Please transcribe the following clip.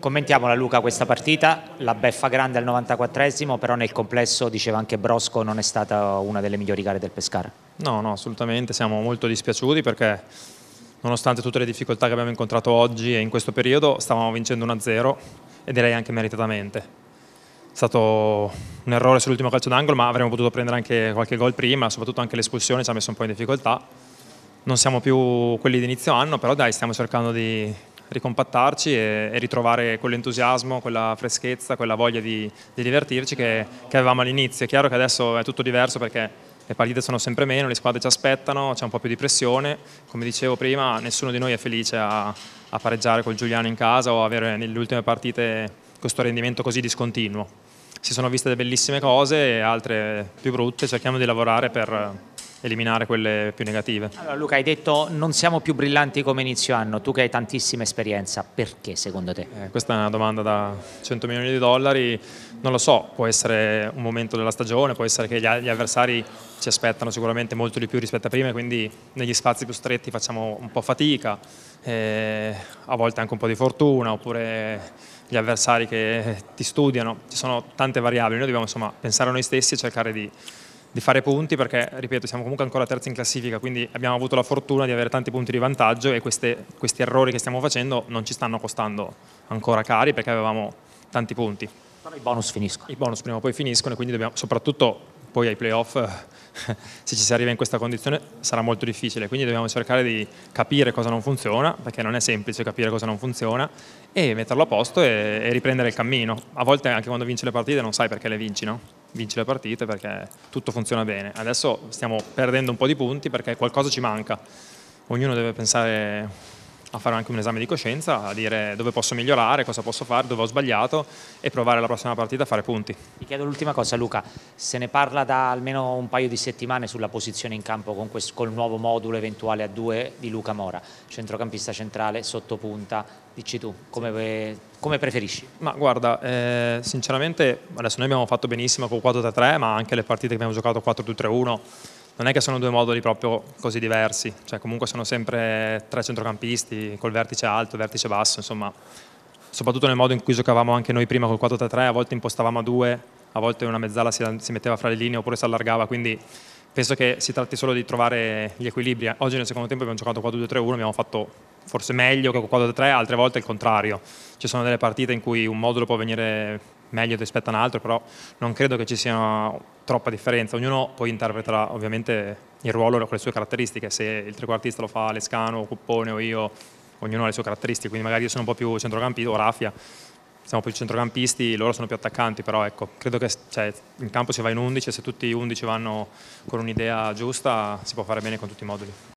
Commentiamola Luca questa partita, la beffa grande al 94esimo, però nel complesso diceva anche Brosco non è stata una delle migliori gare del Pescara. No, no, assolutamente, siamo molto dispiaciuti perché nonostante tutte le difficoltà che abbiamo incontrato oggi e in questo periodo stavamo vincendo 1-0 e direi anche meritatamente. È stato un errore sull'ultimo calcio d'angolo ma avremmo potuto prendere anche qualche gol prima, soprattutto anche l'espulsione ci ha messo un po' in difficoltà. Non siamo più quelli di inizio anno, però dai, stiamo cercando di ricompattarci e, e ritrovare quell'entusiasmo, quella freschezza, quella voglia di, di divertirci che, che avevamo all'inizio. È chiaro che adesso è tutto diverso perché le partite sono sempre meno, le squadre ci aspettano, c'è un po' più di pressione. Come dicevo prima, nessuno di noi è felice a, a pareggiare col Giuliano in casa o avere nelle ultime partite questo rendimento così discontinuo. Si sono viste delle bellissime cose e altre più brutte, cerchiamo di lavorare per, eliminare quelle più negative. Allora, Luca, hai detto non siamo più brillanti come inizio anno, tu che hai tantissima esperienza, perché secondo te? Eh, questa è una domanda da 100 milioni di dollari, non lo so, può essere un momento della stagione, può essere che gli, gli avversari ci aspettano sicuramente molto di più rispetto a prima, quindi negli spazi più stretti facciamo un po' fatica, eh, a volte anche un po' di fortuna, oppure gli avversari che ti studiano, ci sono tante variabili, noi dobbiamo insomma, pensare a noi stessi e cercare di di fare punti perché, ripeto, siamo comunque ancora terzi in classifica, quindi abbiamo avuto la fortuna di avere tanti punti di vantaggio e queste, questi errori che stiamo facendo non ci stanno costando ancora cari perché avevamo tanti punti. Però i bonus finiscono. I bonus prima o poi finiscono e quindi dobbiamo, soprattutto poi ai playoff, se ci si arriva in questa condizione, sarà molto difficile. Quindi dobbiamo cercare di capire cosa non funziona, perché non è semplice capire cosa non funziona, e metterlo a posto e, e riprendere il cammino. A volte anche quando vinci le partite non sai perché le vinci, no? vinci le partite perché tutto funziona bene. Adesso stiamo perdendo un po' di punti perché qualcosa ci manca. Ognuno deve pensare a fare anche un esame di coscienza, a dire dove posso migliorare, cosa posso fare, dove ho sbagliato e provare la prossima partita a fare punti. Ti chiedo l'ultima cosa Luca, se ne parla da almeno un paio di settimane sulla posizione in campo con, questo, col nuovo modulo eventuale a due di Luca Mora, centrocampista centrale, sottopunta, dici tu, come, come preferisci? Ma guarda, eh, sinceramente adesso noi abbiamo fatto benissimo con 4-3-3 ma anche le partite che abbiamo giocato 4-2-3-1 non è che sono due moduli proprio così diversi, cioè comunque sono sempre tre centrocampisti col vertice alto, vertice basso, insomma, soprattutto nel modo in cui giocavamo anche noi prima col 4-3-3, a volte impostavamo a due, a volte una mezzala si, si metteva fra le linee oppure si allargava, quindi penso che si tratti solo di trovare gli equilibri. Oggi nel secondo tempo abbiamo giocato 4-2-3-1, abbiamo fatto forse meglio che 4-3, altre volte il contrario. Ci sono delle partite in cui un modulo può venire meglio rispetto a un altro, però non credo che ci sia troppa differenza. Ognuno poi interpreterà ovviamente il ruolo con le sue caratteristiche, se il trequartista lo fa Lescano, o Cuppone o io, ognuno ha le sue caratteristiche, quindi magari io sono un po' più centrocampista o Raffia, siamo più centrocampisti, loro sono più attaccanti, però ecco, credo che cioè, in campo si va in 11 e se tutti 11 vanno con un'idea giusta si può fare bene con tutti i moduli.